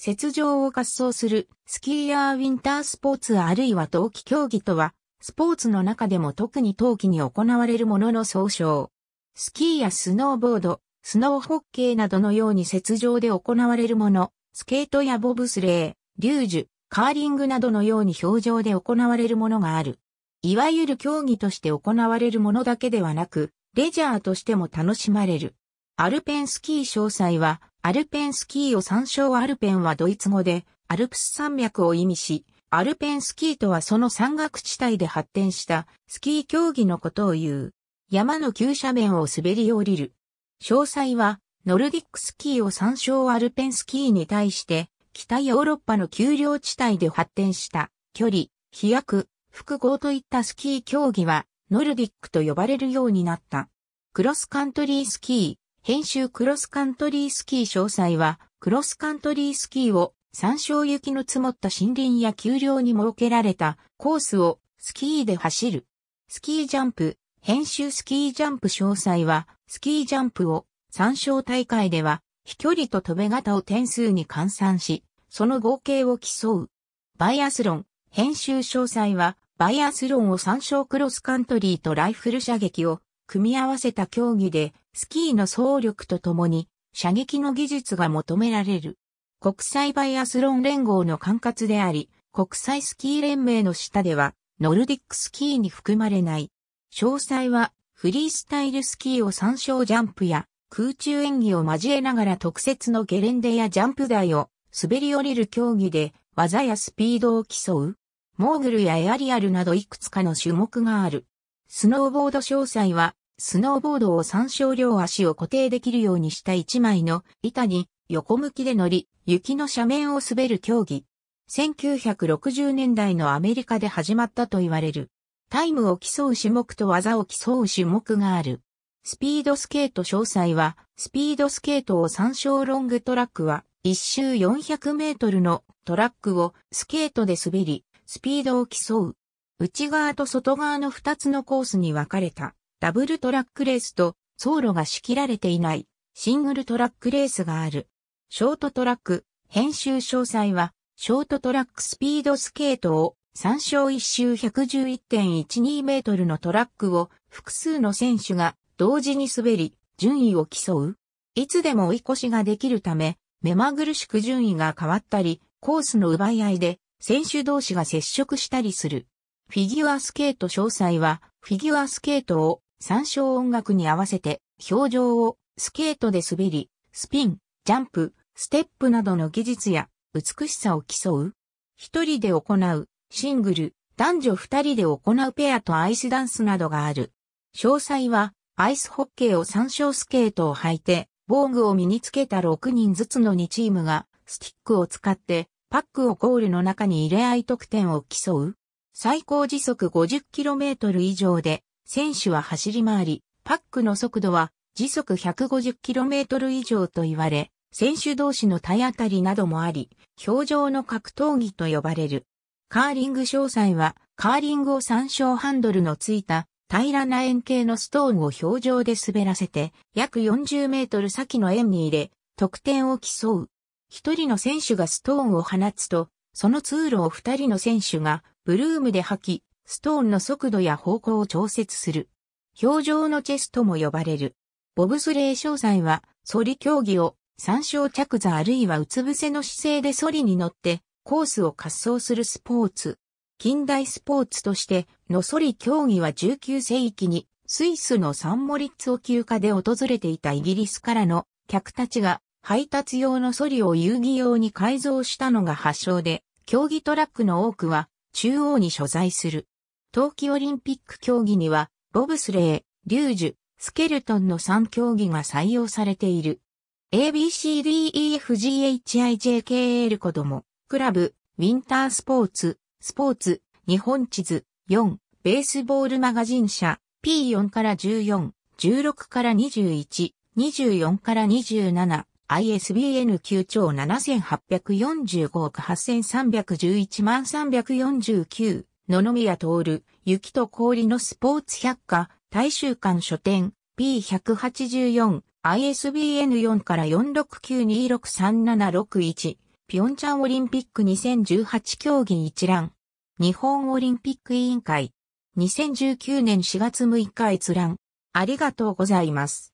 雪上を滑走するスキーやウィンタースポーツあるいは冬季競技とは、スポーツの中でも特に冬季に行われるものの総称。スキーやスノーボード、スノーホッケーなどのように雪上で行われるもの、スケートやボブスレー、リュージュ、カーリングなどのように表情で行われるものがある。いわゆる競技として行われるものだけではなく、レジャーとしても楽しまれる。アルペンスキー詳細は、アルペンスキーを参照アルペンはドイツ語で、アルプス山脈を意味し、アルペンスキーとはその山岳地帯で発展したスキー競技のことを言う。山の急斜面を滑り降りる。詳細は、ノルディックスキーを参照アルペンスキーに対して、北ヨーロッパの丘陵地帯で発展した距離、飛躍、複合といったスキー競技は、ノルディックと呼ばれるようになった。クロスカントリースキー、編集クロスカントリースキー詳細は、クロスカントリースキーを山椒雪の積もった森林や丘陵に設けられたコースをスキーで走る。スキージャンプ、編集スキージャンプ詳細は、スキージャンプを参照大会では、飛距離と飛べ方を点数に換算し、その合計を競う。バイアスロン、編集詳細は、バイアスロンを参照クロスカントリーとライフル射撃を組み合わせた競技で、スキーの総力とともに、射撃の技術が求められる。国際バイアスロン連合の管轄であり、国際スキー連盟の下では、ノルディックスキーに含まれない。詳細は、フリースタイルスキーを参照ジャンプや、空中演技を交えながら特設のゲレンデやジャンプ台を滑り降りる競技で技やスピードを競う。モーグルやエアリアルなどいくつかの種目がある。スノーボード詳細はスノーボードを参照両足を固定できるようにした一枚の板に横向きで乗り、雪の斜面を滑る競技。1960年代のアメリカで始まったと言われる。タイムを競う種目と技を競う種目がある。スピードスケート詳細は、スピードスケートを参照ロングトラックは、1周400メートルのトラックをスケートで滑り、スピードを競う。内側と外側の2つのコースに分かれた。ダブルトラックレースと走路が仕切られていないシングルトラックレースがある。ショートトラック、編集詳細は、ショートトラックスピードスケートを参照1周111.12メートルのトラックを複数の選手が同時に滑り、順位を競う。いつでも追い越しができるため、目まぐるしく順位が変わったり、コースの奪い合いで選手同士が接触したりする。フィギュアスケート詳細は、フィギュアスケートを参照音楽に合わせて、表情をスケートで滑り、スピン、ジャンプ、ステップなどの技術や美しさを競う。一人で行う、シングル、男女二人で行うペアとアイスダンスなどがある。詳細は、アイスホッケーを参照スケートを履いて、防具を身につけた6人ずつの2チームが、スティックを使って、パックをゴールの中に入れ合い得点を競う。最高時速 50km 以上で、選手は走り回り、パックの速度は時速 150km 以上と言われ、選手同士の体当たりなどもあり、表情の格闘技と呼ばれる。カーリング詳細は、カーリングを参照ハンドルのついた平らな円形のストーンを表情で滑らせて、約40メートル先の円に入れ、得点を競う。一人の選手がストーンを放つと、その通路を二人の選手がブルームで吐き、ストーンの速度や方向を調節する。表情のチェスとも呼ばれる。ボブスレー詳細は、ソリ競技を、参照着座あるいはうつ伏せの姿勢でソリに乗って、コースを滑走するスポーツ。近代スポーツとして、のソリ競技は19世紀に、スイスのサンモリッツを休暇で訪れていたイギリスからの客たちが配達用のソリを遊戯用に改造したのが発祥で、競技トラックの多くは中央に所在する。冬季オリンピック競技には、ボブスレー、リュージュ、スケルトンの3競技が採用されている。ABCDEFGHIJKL 子供、クラブ、ウィンタースポーツ、スポーツ、日本地図、4、ベースボールマガジン社、P4 から14、16から21、24から27、ISBN 9兆7845億8311万349野々宮徹、雪と氷のスポーツ百科、大衆館書店、P184、ISBN4 から469263761、ピョンチャンオリンピック2018競技一覧、日本オリンピック委員会、2019年4月6日閲覧、ありがとうございます。